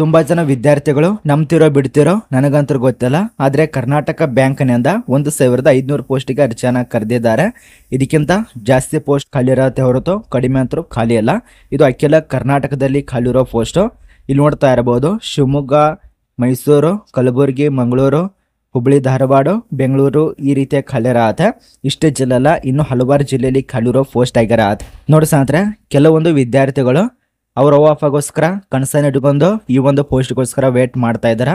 ತುಂಬಾ ಜನ ವಿದ್ಯಾರ್ಥಿಗಳು ನಂಬ್ತಿರೋ ಬಿಡ್ತಿರೋ ನನಗಂತೂ ಗೊತ್ತಿಲ್ಲ ಆದ್ರೆ ಕರ್ನಾಟಕ ಬ್ಯಾಂಕ್ನಿಂದ ಒಂದು ಸಾವಿರದ ಐದ್ನೂರು ಪೋಸ್ಟ್ಗೆ ಅರ್ಜಿಯನ್ನ ಕರೆದಿದ್ದಾರೆ ಇದಕ್ಕಿಂತ ಜಾಸ್ತಿ ಪೋಸ್ಟ್ ಖಾಲಿ ಇರತ್ತೆ ಹೊರತು ಕಡಿಮೆ ಅಂತರೂ ಖಾಲಿ ಅಲ್ಲ ಇದು ಅಖಿಲ ಕರ್ನಾಟಕದಲ್ಲಿ ಖಾಲಿ ಇರೋ ಪೋಸ್ಟು ಇಲ್ಲಿ ನೋಡ್ತಾ ಇರಬಹುದು ಶಿವಮೊಗ್ಗ ಮೈಸೂರು ಕಲಬುರಗಿ ಮಂಗಳೂರು ಹುಬ್ಬಳ್ಳಿ ಧಾರವಾಡ ಬೆಂಗಳೂರು ಈ ರೀತಿಯ ಖಾಲಿ ಆತ ಇಷ್ಟೇ ಜಿಲ್ಲೆಲ್ಲ ಇನ್ನು ಹಲವಾರು ಜಿಲ್ಲೆಯಲ್ಲಿ ಖಾಲಿರೋ ಪೋಸ್ಟ್ ಆಗಿರ ಆತ ನೋಡಿ ಕೆಲವೊಂದು ವಿದ್ಯಾರ್ಥಿಗಳು ಅವ್ರ ಓ ಅಪ್ಪಗೋಸ್ಕರ ಕನಸನ್ನ ಇಟ್ಕೊಂಡು ಈ ಒಂದು ಪೋಸ್ಟ್ಗೋಸ್ಕರ ವೇಟ್ ಮಾಡ್ತಾ ಇದ್ದಾರೆ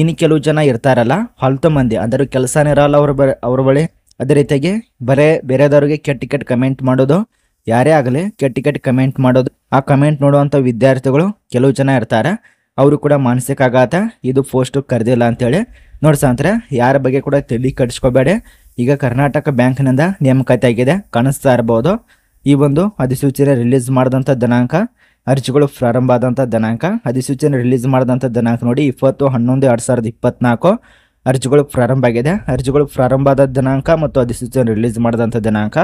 ಇನ್ನು ಕೆಲವು ಜನ ಇರ್ತಾರಲ್ಲ ಹೊಲ್ತು ಮಂದಿ ಅಂದರೆ ಕೆಲಸನೇ ಇರಲ್ಲ ಅವ್ರ ಬ ಅವ್ರ ಬಳಿ ಅದೇ ರೀತಿಯಾಗಿ ಬರೇ ಬೇರೆದವ್ರಿಗೆ ಕೆಟ್ಟ ಕೆಟ್ಟ ಕಮೆಂಟ್ ಮಾಡೋದು ಯಾರೇ ಆಗಲಿ ಕೆಟ್ಟ ಕೆಟ್ಟ ಕಮೆಂಟ್ ಮಾಡೋದು ಆ ಕಮೆಂಟ್ ನೋಡುವಂಥ ವಿದ್ಯಾರ್ಥಿಗಳು ಕೆಲವು ಜನ ಇರ್ತಾರೆ ಅವರು ಕೂಡ ಮಾನಸಿಕ ಆಘಾತ ಇದು ಪೋಸ್ಟ್ ಕರೆದಿಲ್ಲ ಅಂತೇಳಿ ನೋಡ್ಸಂತಾರೆ ಯಾರ ಬಗ್ಗೆ ಕೂಡ ತಿಳಿ ಕಟ್ಸ್ಕೋಬೇಡಿ ಈಗ ಕರ್ನಾಟಕ ಬ್ಯಾಂಕ್ನಿಂದ ನೇಮಕಾತಿ ಆಗಿದೆ ಕಾಣಿಸ್ತಾ ಇರ್ಬೋದು ಈ ಒಂದು ಅಧಿಸೂಚನೆ ರಿಲೀಸ್ ಮಾಡಿದಂಥ ದಿನಾಂಕ ಅರ್ಜಿಗಳು ಪ್ರಾರಂಭ ಆದಂಥ ದಿನಾಂಕ ಅಧಿಸೂಚನೆ ರಿಲೀಸ್ ಮಾಡಿದಂಥ ದಿನಾಂಕ ನೋಡಿ ಇಪ್ಪತ್ತು ಹನ್ನೊಂದು ಎರಡು ಸಾವಿರದ ಇಪ್ಪತ್ನಾಲ್ಕು ಅರ್ಜಿಗಳು ಪ್ರಾರಂಭ ಆಗಿದೆ ಅರ್ಜಿಗಳು ಪ್ರಾರಂಭ ಆದ ದಿನಾಂಕ ಮತ್ತು ಅಧಿಸೂಚನೆ ರಿಲೀಸ್ ಮಾಡಿದಂಥ ದಿನಾಂಕ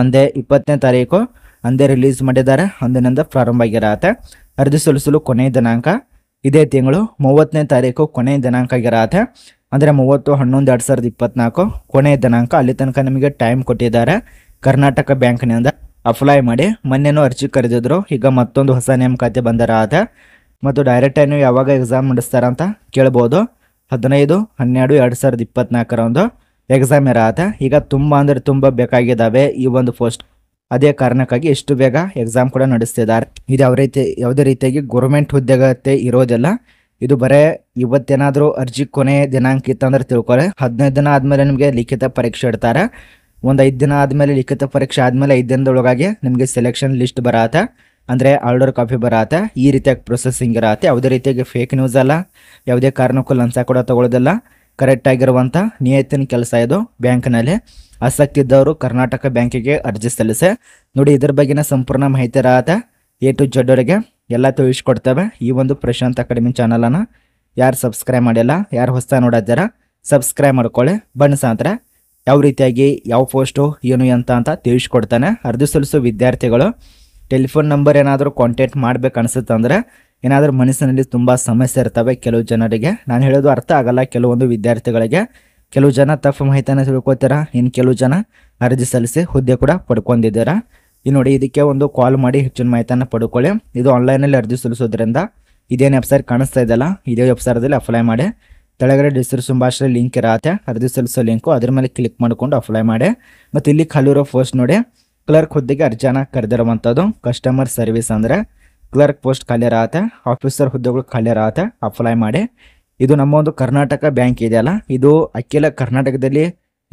ಒಂದೇ ಇಪ್ಪತ್ತನೇ ತಾರೀಕು ಅಂದೇ ರಿಲೀಸ್ ಮಾಡಿದ್ದಾರೆ ಅಂದಿನಿಂದ ಪ್ರಾರಂಭ ಆಗಿರತ್ತೆ ಅರ್ಜಿ ಸಲ್ಲಿಸಲು ಕೊನೆಯ ದಿನಾಂಕ ಇದೇ ತಿಂಗಳು ಮೂವತ್ತನೇ ತಾರೀಕು ಕೊನೆಯ ದಿನಾಂಕ ಆಗಿರತ್ತೆ ಅಂದರೆ ಮೂವತ್ತು ಹನ್ನೊಂದು ಎರಡು ಸಾವಿರದ ಇಪ್ಪತ್ನಾಲ್ಕು ಕೊನೆಯ ದಿನಾಂಕ ಅಲ್ಲಿ ತನಕ ನಿಮಗೆ ಟೈಮ್ ಕೊಟ್ಟಿದ್ದಾರೆ ಕರ್ನಾಟಕ ಬ್ಯಾಂಕ್ನಿಂದ ಅಪ್ಲೈ ಮಾಡಿ ಮೊನ್ನೆನೂ ಅರ್ಜಿ ಕರೆದಿದ್ರು ಈಗ ಮತ್ತೊಂದು ಹೊಸ ನೇಮಕಾತಿ ಬಂದರ ಆದ ಮತ್ತು ಡೈರೆಕ್ಟಾಗಿ ನೀವು ಯಾವಾಗ ಎಕ್ಸಾಮ್ ಅಂತ ಕೇಳ್ಬೋದು ಹದಿನೈದು ಹನ್ನೆರಡು ಎರಡು ಸಾವಿರದ ಇಪ್ಪತ್ನಾಲ್ಕರ ಒಂದು ಎಕ್ಸಾಮ್ ಇರತ್ತೆ ಈಗ ತುಂಬ ಅಂದರೆ ತುಂಬ ಬೇಕಾಗಿದ್ದಾವೆ ಈ ಒಂದು ಪೋಸ್ಟ್ ಅದೇ ಕಾರಣಕ್ಕಾಗಿ ಎಷ್ಟು ಬೇಗ ಎಕ್ಸಾಮ್ ಕೂಡ ನಡೆಸ್ತಿದ್ದಾರೆ ಇದು ಯಾವ ರೀತಿ ಯಾವುದೇ ರೀತಿಯಾಗಿ ಗೌರ್ಮೆಂಟ್ ಹುದ್ದೆಗತ್ತೆ ಇರೋದಿಲ್ಲ ಇದು ಬರೀ ಇವತ್ತೇನಾದರೂ ಅರ್ಜಿ ಕೊನೆ ದಿನಾಂಕ ಇತ್ತಂದ್ರೆ ತಿಳ್ಕೊಳ್ಳಿ ಹದಿನೈದು ದಿನ ಆದಮೇಲೆ ನಿಮಗೆ ಲಿಖಿತ ಪರೀಕ್ಷೆ ಇಡ್ತಾರೆ ಒಂದು ಐದು ದಿನ ಆದಮೇಲೆ ಲಿಖಿತ ಪರೀಕ್ಷೆ ಆದಮೇಲೆ ಐದು ದಿನದೊಳಗಾಗಿ ನಿಮಗೆ ಸೆಲೆಕ್ಷನ್ ಲಿಸ್ಟ್ ಬರತ್ತೆ ಅಂದರೆ ಆರ್ಡರ್ ಕಾಪಿ ಬರತ್ತೆ ಈ ರೀತಿಯಾಗಿ ಪ್ರೊಸೆಸಿಂಗ್ ಇರತ್ತೆ ಯಾವುದೇ ರೀತಿಯಾಗಿ ಫೇಕ್ ನ್ಯೂಸ್ ಅಲ್ಲ ಯಾವುದೇ ಕಾರಣಕ್ಕೂ ಲಂಚ ಕೂಡ ತಗೊಳ್ಳೋದಿಲ್ಲ ಕರೆಕ್ಟ್ ಆಗಿರುವಂಥ ನಿಯತ್ತಿನ ಕೆಲಸ ಇದು ಬ್ಯಾಂಕ್ನಲ್ಲಿ ಆಸಕ್ತಿ ಇದ್ದವರು ಕರ್ನಾಟಕ ಬ್ಯಾಂಕಿಗೆ ಅರ್ಜಿ ಸಲ್ಲಿಸೆ ನೋಡಿ ಇದ್ರ ಬಗ್ಗೆನ ಸಂಪೂರ್ಣ ಮಾಹಿತಿ ಇರತ್ತೆ ಎ ಟು ಜಡ್ ಅವರಿಗೆ ಎಲ್ಲ ತಿಳಿಸ್ಕೊಡ್ತೇವೆ ಈ ಒಂದು ಪ್ರಶಾಂತ್ ಅಕಾಡೆಮಿ ಚಾನಲನ್ನು ಯಾರು ಸಬ್ಸ್ಕ್ರೈಬ್ ಮಾಡಿಲ್ಲ ಯಾರು ಹೊಸ ನೋಡೋದಾರ ಸಬ್ಸ್ಕ್ರೈಬ್ ಮಾಡ್ಕೊಳ್ಳಿ ಬಣ್ಣ ಸಾಂತ್ರ ಯಾವ ರೀತಿಯಾಗಿ ಯಾವ ಪೋಸ್ಟು ಏನು ಅಂತ ಅಂತ ತಿಳಿಸ್ಕೊಡ್ತಾನೆ ಅರ್ಧ ಸಲ್ಲಿಸೋ ವಿದ್ಯಾರ್ಥಿಗಳು ಟೆಲಿಫೋನ್ ನಂಬರ್ ಏನಾದರೂ ಕಾಂಟ್ಯಾಕ್ಟ್ ಮಾಡ್ಬೇಕು ಅಂದ್ರೆ ಏನಾದರೂ ಮನಸ್ಸಿನಲ್ಲಿ ತುಂಬ ಸಮಸ್ಯೆ ಇರ್ತವೆ ಕೆಲವು ಜನರಿಗೆ ನಾನು ಹೇಳೋದು ಅರ್ಥ ಆಗಲ್ಲ ಕೆಲವೊಂದು ವಿದ್ಯಾರ್ಥಿಗಳಿಗೆ ಕೆಲವು ಜನ ತಪ್ಪು ಮಾಹಿತಿಯನ್ನು ತಿಳ್ಕೊತಾರ ಇನ್ನು ಕೆಲವು ಜನ ಅರ್ಜಿ ಸಲ್ಲಿಸಿ ಹುದ್ದೆ ಕೂಡ ಪಡ್ಕೊಂಡಿದ್ದೀರಾ ಈ ನೋಡಿ ಇದಕ್ಕೆ ಒಂದು ಕಾಲ್ ಮಾಡಿ ಹೆಚ್ಚಿನ ಮಾಹಿತಿಯನ್ನು ಪಡ್ಕೊಳ್ಳಿ ಇದು ಆನ್ಲೈನಲ್ಲಿ ಅರ್ಜಿ ಸಲ್ಲಿಸೋದ್ರಿಂದ ಇದೇನು ವೆಬ್ಸೈಟ್ ಕಾಣಿಸ್ತಾ ಇದೆಯಲ್ಲ ಇದೇ ವೆಬ್ಸೈಟಲ್ಲಿ ಅಪ್ಲೈ ಮಾಡಿ ಕೆಳಗಡೆ ಡಿಸ್ಕ್ರಿಪ್ಷನ್ ಭಾಷೆ ಲಿಂಕ್ ಇರತ್ತೆ ಅರ್ಜಿ ಸಲ್ಲಿಸೋ ಲಿಂಕು ಅದ್ರ ಮೇಲೆ ಕ್ಲಿಕ್ ಮಾಡಿಕೊಂಡು ಅಪ್ಲೈ ಮಾಡಿ ಮತ್ತು ಇಲ್ಲಿ ಖಾಲಿರೋ ಪೋಸ್ಟ್ ನೋಡಿ ಕ್ಲರ್ಕ್ ಹುದ್ದೆಗೆ ಅರ್ಜಿನ ಕರೆದಿರುವಂಥದ್ದು ಕಸ್ಟಮರ್ ಸರ್ವಿಸ್ ಅಂದರೆ ಕ್ಲರ್ಕ್ ಪೋಸ್ಟ್ ಖಾಲಿ ಇರತ್ತೆ ಆಫೀಸರ್ ಹುದ್ದೆಗಳು ಖಾಲಿ ಇರತ್ತೆ ಅಪ್ಲೈ ಮಾಡಿ ಇದು ನಮ್ಮ ಒಂದು ಕರ್ನಾಟಕ ಬ್ಯಾಂಕ್ ಇದೆಯಲ್ಲ ಇದು ಅಖಿಲ ಕರ್ನಾಟಕದಲ್ಲಿ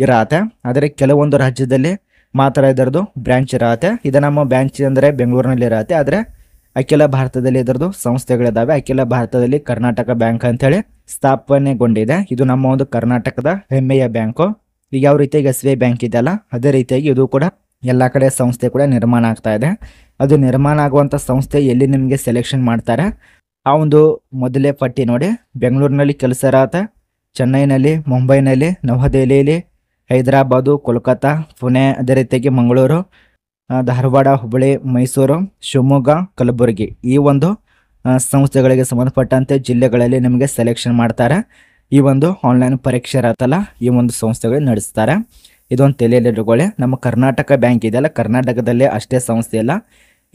ಇರತ್ತೆ ಆದರೆ ಕೆಲವೊಂದು ರಾಜ್ಯದಲ್ಲಿ ಮಾತ್ರ ಇದರದ್ದು ಬ್ರ್ಯಾಂಚ್ ಇರತ್ತೆ ಇದು ನಮ್ಮ ಬ್ಯಾಂಚ್ ಅಂದರೆ ಬೆಂಗಳೂರಿನಲ್ಲಿ ಇರತ್ತೆ ಆದರೆ ಅಖಿಲ ಭಾರತದಲ್ಲಿ ಇದರದ್ದು ಸಂಸ್ಥೆಗಳಿದ್ದಾವೆ ಅಖಿಲ ಭಾರತದಲ್ಲಿ ಕರ್ನಾಟಕ ಬ್ಯಾಂಕ್ ಅಂತೇಳಿ ಸ್ಥಾಪನೆಗೊಂಡಿದೆ ಇದು ನಮ್ಮ ಒಂದು ಕರ್ನಾಟಕದ ಹೆಮ್ಮೆಯ ಬ್ಯಾಂಕು ಈಗ ಯಾವ ರೀತಿಯಾಗಿ ಎಸ್ ಬಿ ಐ ಬ್ಯಾಂಕ್ ಇದೆಯಲ್ಲ ಅದೇ ರೀತಿಯಾಗಿ ಇದು ಕೂಡ ಎಲ್ಲ ಕಡೆ ಸಂಸ್ಥೆ ಕೂಡ ನಿರ್ಮಾಣ ಆಗ್ತಾ ಇದೆ ಅದು ನಿರ್ಮಾಣ ಆಗುವಂಥ ಸಂಸ್ಥೆ ಎಲ್ಲಿ ನಿಮಗೆ ಸೆಲೆಕ್ಷನ್ ಮಾಡ್ತಾರೆ ಆ ಒಂದು ಮೊದಲೇ ಪಟ್ಟಿ ನೋಡಿ ಬೆಂಗಳೂರಿನಲ್ಲಿ ಕೆಲಸರಾದ ಚೆನ್ನೈನಲ್ಲಿ ಮುಂಬೈನಲ್ಲಿ ನವದೆಹಲಿಯಲ್ಲಿ ಹೈದರಾಬಾದು ಕೋಲ್ಕತ್ತಾ ಪುಣೆ ಅದೇ ರೀತಿಯಾಗಿ ಮಂಗಳೂರು ಧಾರವಾಡ ಹುಬ್ಬಳ್ಳಿ ಮೈಸೂರು ಶಿವಮೊಗ್ಗ ಕಲಬುರಗಿ ಈ ಒಂದು ಸಂಸ್ಥೆಗಳಿಗೆ ಸಂಬಂಧಪಟ್ಟಂತೆ ಜಿಲ್ಲೆಗಳಲ್ಲಿ ನಿಮಗೆ ಸೆಲೆಕ್ಷನ್ ಮಾಡ್ತಾರೆ ಈ ಒಂದು ಆನ್ಲೈನ್ ಪರೀಕ್ಷೆ ಇರತ್ತಲ್ಲ ಈ ಒಂದು ಸಂಸ್ಥೆಗಳು ನಡೆಸ್ತಾರೆ ಇದೊಂದು ತಲೆಯಲ್ಲಿಟ್ಟುಕೊಳ್ಳಿ ನಮ್ಮ ಕರ್ನಾಟಕ ಬ್ಯಾಂಕ್ ಇದೆಯಲ್ಲ ಕರ್ನಾಟಕದಲ್ಲಿ ಅಷ್ಟೇ ಸಂಸ್ಥೆ ಇಲ್ಲ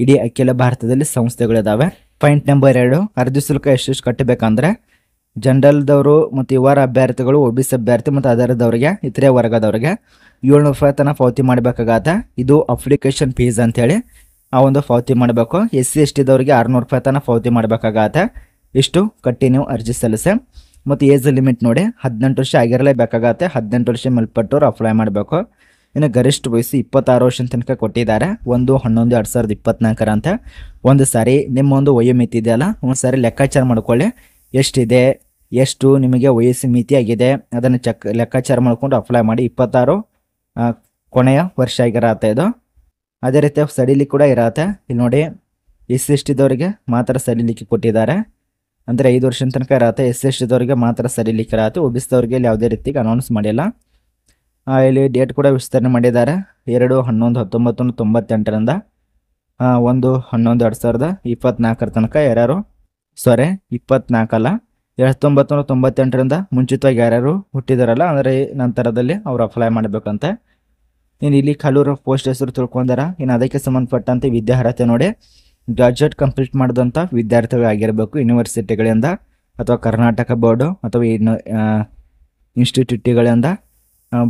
ಇಡೀ ಅಖಿಲ ಭಾರತದಲ್ಲಿ ಸಂಸ್ಥೆಗಳಿದ್ದಾವೆ ಪಾಯಿಂಟ್ ನಂಬರ್ ಎರಡು ಅರ್ಜಿ ಶುಲ್ಕ ಎಷ್ಟೆಷ್ಟು ಕಟ್ಟಬೇಕಂದ್ರೆ ಜನರಲ್ದವರು ಮತ್ತು ಇವರ ಅಭ್ಯರ್ಥಿಗಳು ಒ ಬಿ ಸಿ ಅಭ್ಯರ್ಥಿ ಮತ್ತು ಅದರದವ್ರಿಗೆ ಇತರೆ ವರ್ಗದವ್ರಿಗೆ ಏಳ್ನೂರು ರೂಪಾಯಿ ತನಕ ಪಾವತಿ ಮಾಡಬೇಕಾಗತ್ತೆ ಇದು ಅಪ್ಲಿಕೇಶನ್ ಫೀಸ್ ಅಂತೇಳಿ ಆ ಒಂದು ಪಾವತಿ ಮಾಡಬೇಕು ಎಸ್ ಸಿ ಎಸ್ ಟಿದವರಿಗೆ ಆರುನೂರು ರೂಪಾಯಿ ತನಕ ಪಾವತಿ ಮಾಡಬೇಕಾಗತ್ತೆ ಇಷ್ಟು ಕಟ್ಟಿ ನೀವು ಅರ್ಜಿ ಸಲ್ಲಿಸಿ ಮತ್ತು ಏಜ್ ಲಿಮಿಟ್ ನೋಡಿ ಹದಿನೆಂಟು ವರ್ಷ ಬೇಕಾಗತ್ತೆ ಹದಿನೆಂಟು ವರ್ಷ ಮೇಲ್ಪಟ್ಟವ್ರು ಅಪ್ಲೈ ಮಾಡಬೇಕು ಇನ್ನು ಗರಿಷ್ಠ ವಯಸ್ಸು ಇಪ್ಪತ್ತಾರು ವರ್ಷ ತನಕ ಕೊಟ್ಟಿದ್ದಾರೆ ಒಂದು ಹನ್ನೊಂದು ಎರಡು ಸಾವಿರದ ಇಪ್ಪತ್ತ್ನಾಲ್ಕರ ಅಂತ ಒಂದು ಸಾರಿ ನಿಮ್ಮೊಂದು ವಯೋಮಿತಿ ಇದೆಯಲ್ಲ ಒಂದು ಸಾರಿ ಲೆಕ್ಕಾಚಾರ ಮಾಡ್ಕೊಳ್ಳಿ ಎಷ್ಟಿದೆ ಎಷ್ಟು ನಿಮಗೆ ವಯಸ್ಸು ಆಗಿದೆ ಅದನ್ನು ಚೆಕ್ ಲೆಕ್ಕಾಚಾರ ಮಾಡಿಕೊಂಡು ಅಪ್ಲೈ ಮಾಡಿ ಇಪ್ಪತ್ತಾರು ಕೊನೆಯ ವರ್ಷ ಆಗಿರತ್ತೆ ಇದು ಅದೇ ರೀತಿ ಸಡಿಲಿಕ್ಕೆ ಕೂಡ ಇರತ್ತೆ ಇಲ್ಲಿ ನೋಡಿ ಎಸ್ ಎಸ್ ಟಿದವರಿಗೆ ಮಾತ್ರ ಸಡಿಲಿಕ್ಕೆ ಕೊಟ್ಟಿದ್ದಾರೆ ಅಂದರೆ ಐದು ವರ್ಷದ ತನಕ ಇರತ್ತೆ ಎಸ್ ಎಸ್ ಟಿದವರಿಗೆ ಮಾತ್ರ ಸಡಿಲಿಕ್ಕೆ ಇರತ್ತೆ ಒಬ್ಬಿಸಿದವ್ರಿಗೆ ಇಲ್ಲಿ ಯಾವುದೇ ರೀತಿಗೆ ಅನೌನ್ಸ್ ಮಾಡಿಲ್ಲ ಇಲ್ಲಿ ಡೇಟ್ ಕೂಡ ವಿಸ್ತರಣೆ ಮಾಡಿದ್ದಾರೆ ಎರಡು ಹನ್ನೊಂದು ಹತ್ತೊಂಬತ್ತು ತೊಂಬತ್ತೆಂಟರಿಂದ ಒಂದು ಹನ್ನೊಂದು ಎರಡು ಸಾವಿರದ ಇಪ್ಪತ್ನಾಲ್ಕರ ತನಕ ಯಾರ್ಯಾರು ಸಾರಿ ಇಪ್ಪತ್ನಾಲ್ಕಲ್ಲ ಹತ್ತೊಂಬತ್ತು ನೂರ ತೊಂಬತ್ತೆಂಟರಿಂದ ಮುಂಚಿತವಾಗಿ ಯಾರ್ಯಾರು ಹುಟ್ಟಿದಾರಲ್ಲ ಅಂದರೆ ನಂತರದಲ್ಲಿ ಅವ್ರು ಅಪ್ಲೈ ಮಾಡಬೇಕಂತೆ ನೀನು ಇಲ್ಲಿ ಕಲೂರ ಪೋಸ್ಟ್ ಹೆಸರು ತಿಳ್ಕೊಂಡಾರ ಇನ್ನು ಅದಕ್ಕೆ ಸಂಬಂಧಪಟ್ಟಂತೆ ವಿದ್ಯಾರ್ಹತೆ ನೋಡಿ ಗ್ರಾಜುಯೇಟ್ ಕಂಪ್ಲೀಟ್ ಮಾಡಿದಂಥ ಆಗಿರಬೇಕು ಯೂನಿವರ್ಸಿಟಿಗಳಿಂದ ಅಥವಾ ಕರ್ನಾಟಕ ಬೋರ್ಡು ಅಥವಾ ಇನ್ನು ಇನ್ಸ್ಟಿಟ್ಯೂಟ್ಗಳಿಂದ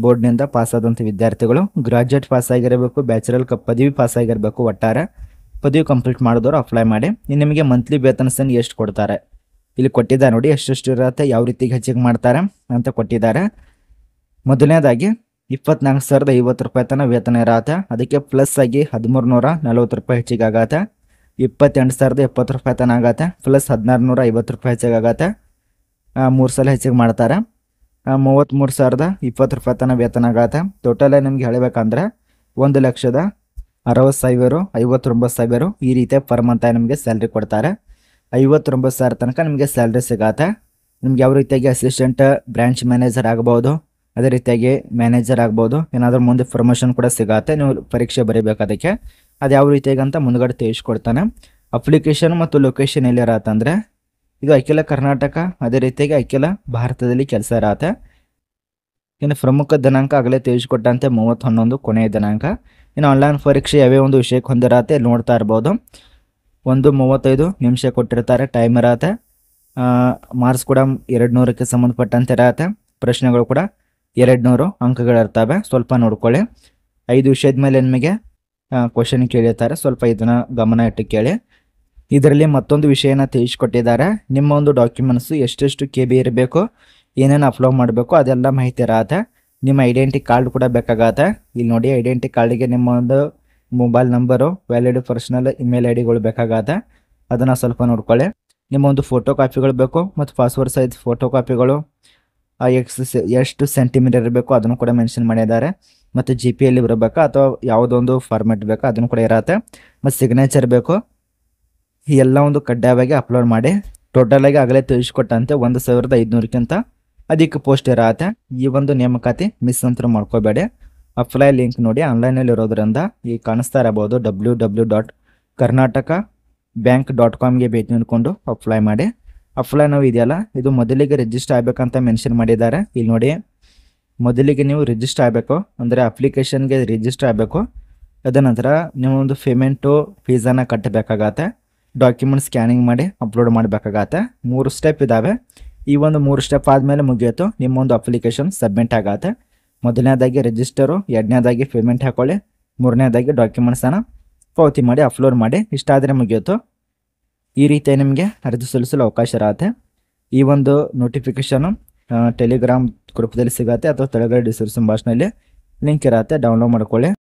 ಬೋರ್ಡ್ನಿಂದ ಪಾಸಾದಂಥ ವಿದ್ಯಾರ್ಥಿಗಳು ಗ್ರಾಜುಯೇಟ್ ಪಾಸ್ ಆಗಿರಬೇಕು ಬ್ಯಾಚುಲರ್ ಕ ಪದವಿ ಪಾಸ್ ಆಗಿರಬೇಕು ಒಟ್ಟಾರೆ ಪದವಿ ಕಂಪ್ಲೀಟ್ ಮಾಡಿದವರು ಅಪ್ಲೈ ಮಾಡಿ ಇನ್ನು ನಿಮಗೆ ಮಂತ್ಲಿ ವೇತನ ಎಷ್ಟು ಕೊಡ್ತಾರೆ ಇಲ್ಲಿ ಕೊಟ್ಟಿದ್ದಾರೆ ನೋಡಿ ಎಷ್ಟೆಷ್ಟು ಇರುತ್ತೆ ಯಾವ ರೀತಿಗೆ ಹೆಚ್ಚಿಗೆ ಮಾಡ್ತಾರೆ ಅಂತ ಕೊಟ್ಟಿದ್ದಾರೆ ಮೊದಲನೇದಾಗಿ ಇಪ್ಪತ್ನಾಲ್ಕು ಸಾವಿರದ ಐವತ್ತು ರೂಪಾಯಿ ತನಕ ವೇತನ ಇರತ್ತೆ ಅದಕ್ಕೆ ಪ್ಲಸ್ ಆಗಿ ಹದಿಮೂರು ನೂರ ನಲ್ವತ್ತು ರೂಪಾಯಿ ಹೆಚ್ಚಿಗೆ ಆಗತ್ತೆ ಇಪ್ಪತ್ತೆಂಟು ಸಾವಿರದ ಎಪ್ಪತ್ತು ರೂಪಾಯಿ ತನಕ ಆಗತ್ತೆ ಪ್ಲಸ್ ಹದಿನಾರು ನೂರ ಐವತ್ತು ರೂಪಾಯಿ ಹೆಚ್ಚಿಗೆ ಆಗತ್ತೆ ಮೂರು ಸಲ ಹೆಚ್ಚಿಗೆ ಮಾಡ್ತಾರೆ ಮೂವತ್ತ್ಮೂರು ಸಾವಿರದ ಇಪ್ಪತ್ತು ರೂಪಾಯಿ ತನಕ ವೇತನ ಆಗತ್ತೆ ಟೋಟಲಾಗಿ ನಿಮ್ಗೆ ಹೇಳಬೇಕಂದ್ರೆ ಒಂದು ಲಕ್ಷದ ಅರವತ್ತು ಸಾವಿರ ಐವತ್ತೊಂಬತ್ತು ಸಾವಿರ ಈ ರೀತಿಯ ಪರ್ ಮಂತ್ ಆಗಿ ನಿಮಗೆ ಸ್ಯಾಲ್ರಿ ಕೊಡ್ತಾರೆ ಐವತ್ತೊಂಬತ್ತು ಸಾವಿರ ತನಕ ನಿಮಗೆ ಸ್ಯಾಲ್ರಿ ಸಿಗತ್ತೆ ನಿಮ್ಗೆ ಯಾವ ರೀತಿಯಾಗಿ ಅಸಿಸ್ಟೆಂಟ್ ಬ್ರ್ಯಾಂಚ್ ಮ್ಯಾನೇಜರ್ ಆಗ್ಬೋದು ಅದೇ ರೀತಿಯಾಗಿ ಮ್ಯಾನೇಜರ್ ಆಗ್ಬೋದು ಏನಾದರೂ ಮುಂದೆ ಪ್ರಮೋಷನ್ ಕೂಡ ಸಿಗತ್ತೆ ನೀವು ಪರೀಕ್ಷೆ ಅದಕ್ಕೆ ಅದು ಯಾವ ರೀತಿಯಾಗಿ ಅಂತ ಮುಂದ್ಗಡೆ ತಿಳಿಸ್ಕೊಡ್ತಾನೆ ಅಪ್ಲಿಕೇಶನ್ ಮತ್ತು ಲೊಕೇಶನ್ ಅಂದರೆ ಇದು ಅಖಿಲ ಕರ್ನಾಟಕ ಅದೇ ರೀತಿಯಾಗಿ ಅಖಿಲ ಭಾರತದಲ್ಲಿ ಕೆಲಸ ಇರತ್ತೆ ಇನ್ನು ಪ್ರಮುಖ ದಿನಾಂಕ ಆಗಲೇ ತಿಳಿಸ್ಕೊಟ್ಟಂತೆ ಮೂವತ್ತು ಹನ್ನೊಂದು ಕೊನೆಯ ದಿನಾಂಕ ಇನ್ನು ಆನ್ಲೈನ್ ಪರೀಕ್ಷೆ ಯಾವೇ ಒಂದು ವಿಷಯಕ್ಕೆ ಹೊಂದಿರತ್ತೆ ನೋಡ್ತಾ ಇರ್ಬೋದು ಒಂದು ಮೂವತ್ತೈದು ನಿಮಿಷ ಕೊಟ್ಟಿರ್ತಾರೆ ಟೈಮ್ ಇರತ್ತೆ ಮಾರ್ಕ್ಸ್ ಕೂಡ ಎರಡು ನೂರಕ್ಕೆ ಸಂಬಂಧಪಟ್ಟಂತೆ ಇರತ್ತೆ ಪ್ರಶ್ನೆಗಳು ಕೂಡ ಎರಡು ನೂರು ಅಂಕಗಳಿರ್ತವೆ ಸ್ವಲ್ಪ ನೋಡ್ಕೊಳ್ಳಿ ಐದು ವಿಷಯದ ಮೇಲೆ ನಿಮಗೆ ಕ್ವಶನ್ ಕೇಳಿರ್ತಾರೆ ಸ್ವಲ್ಪ ಇದನ್ನು ಗಮನ ಇಟ್ಟು ಕೇಳಿ ಇದರಲ್ಲಿ ಮತ್ತೊಂದು ವಿಷಯನ ತಿಳಿಸ್ಕೊಟ್ಟಿದ್ದಾರೆ ನಿಮ್ಮ ಒಂದು ಡಾಕ್ಯುಮೆಂಟ್ಸು ಎಷ್ಟೆಷ್ಟು ಕೆ ಬಿ ಇರಬೇಕು ಏನೇನು ಅಪ್ಲೋಡ್ ಮಾಡಬೇಕು ಅದೆಲ್ಲ ಮಾಹಿತಿ ಇರತ್ತೆ ನಿಮ್ಮ ಐಡೆಂಟಿ ಕಾರ್ಡ್ ಕೂಡ ಬೇಕಾಗತ್ತೆ ಇಲ್ಲಿ ನೋಡಿ ಐಡೆಂಟಿ ಕಾರ್ಡಿಗೆ ನಿಮ್ಮ ಒಂದು mobile number valid personal email ಐ ಡಿಗಳು ಬೇಕಾಗತ್ತೆ ಅದನ್ನು ಸ್ವಲ್ಪ ನೋಡ್ಕೊಳ್ಳಿ ನಿಮ್ಮ ಒಂದು ಫೋಟೋ ಕಾಪಿಗಳು ಬೇಕು ಮತ್ತು ಪಾಸ್ವರ್ಡ್ ಸೈಜ್ ಫೋಟೋ ಕಾಪಿಗಳು ಎಕ್ಸ್ ಎಷ್ಟು ಸೆಂಟಿಮೀಟರ್ ಇರಬೇಕು ಅದನ್ನು ಕೂಡ ಮೆನ್ಷನ್ ಮಾಡಿದ್ದಾರೆ ಮತ್ತು ಜಿ ಪಿ ಎಲ್ಲಿ ಬರಬೇಕಾ ಅಥವಾ ಯಾವುದೊಂದು ಫಾರ್ಮೆಟ್ ಬೇಕು ಅದನ್ನು ಕೂಡ ಇರತ್ತೆ ಮತ್ತು ಸಿಗ್ನೇಚರ್ ಬೇಕು ಎಲ್ಲ ಒಂದು ಕಡ್ಡಾಯವಾಗಿ ಅಪ್ಲೋಡ್ ಮಾಡಿ ಟೋಟಲಾಗಿ ಆಗಲೇ ತಿಳಿಸ್ಕೊಟ್ಟಂತೆ ಒಂದು ಸಾವಿರದ ಐದುನೂರಕ್ಕಿಂತ ಅದಕ್ಕೆ ಪೋಸ್ಟ್ ಇರತ್ತೆ ಈ ಒಂದು ನೇಮಕಾತಿ ಮಿಸ್ ಅಂತೂ ಮಾಡ್ಕೋಬೇಡಿ ಅಪ್ಲೈ ಲಿಂಕ್ ನೋಡಿ ಆನ್ಲೈನಲ್ಲಿ ಇರೋದ್ರಿಂದ ಈಗ ಕಾಣಿಸ್ತಾ ಇರಬಹುದು W W dot Karnataka Bank dot ಕಾಮ್ಗೆ ಭೇಟಿ ನೀಡಿಕೊಂಡು ಅಪ್ಲೈ ಮಾಡಿ ಅಪ್ಲೈ ನೋವು ಇದೆಯಲ್ಲ ಇದು ಮೊದಲಿಗೆ ರಿಜಿಸ್ಟರ್ ಆಗಬೇಕಂತ ಮೆನ್ಷನ್ ಮಾಡಿದ್ದಾರೆ ಇಲ್ಲಿ ನೋಡಿ ಮೊದಲಿಗೆ ನೀವು ರಿಜಿಸ್ಟರ್ ಆಗಬೇಕು ಅಂದರೆ ಅಪ್ಲಿಕೇಶನ್ಗೆ ರಿಜಿಸ್ಟರ್ ಆಗಬೇಕು ಅದ ನಂತರ ನಿಮ್ಮೊಂದು ಪೇಮೆಂಟು ಫೀಸನ್ನು ಕಟ್ಟಬೇಕಾಗತ್ತೆ ಡಾಕ್ಯುಮೆಂಟ್ ಸ್ಕ್ಯಾನಿಂಗ್ ಮಾಡಿ ಅಪ್ಲೋಡ್ ಮಾಡಬೇಕಾಗತ್ತೆ ಮೂರು ಸ್ಟೆಪ್ ಇದ್ದಾವೆ ಈ ಒಂದು ಮೂರು ಸ್ಟೆಪ್ ಆದಮೇಲೆ ಮುಗಿಯಿತು ನಿಮ್ಮೊಂದು ಅಪ್ಲಿಕೇಶನ್ ಸಬ್ಮಿಟ್ ಆಗತ್ತೆ ಮೊದಲನೇದಾಗಿ ರಿಜಿಸ್ಟರು ಎರಡನೇದಾಗಿ ಪೇಮೆಂಟ್ ಹಾಕೊಳ್ಳಿ ಮೂರನೇದಾಗಿ ಡಾಕ್ಯುಮೆಂಟ್ಸನ್ನು ಪಾವತಿ ಮಾಡಿ ಅಪ್ಲೋಡ್ ಮಾಡಿ ಇಷ್ಟಾದರೆ ಮುಗಿಯಿತು ಈ ರೀತಿ ನಿಮಗೆ ಅರ್ಜಿ ಸಲ್ಲಿಸಲು ಅವಕಾಶ ಇರತ್ತೆ ಈ ಒಂದು ನೋಟಿಫಿಕೇಶನ್ ಟೆಲಿಗ್ರಾಮ್ ಗ್ರೂಪ್ದಲ್ಲಿ ಸಿಗುತ್ತೆ ಅಥವಾ ತೆಳಗಡೆ ಡಿಸ್ಕ್ರಿಪ್ಷನ್ ಬಾಕ್ಸ್ನಲ್ಲಿ ಲಿಂಕ್ ಇರತ್ತೆ ಡೌನ್ಲೋಡ್ ಮಾಡ್ಕೊಳ್ಳಿ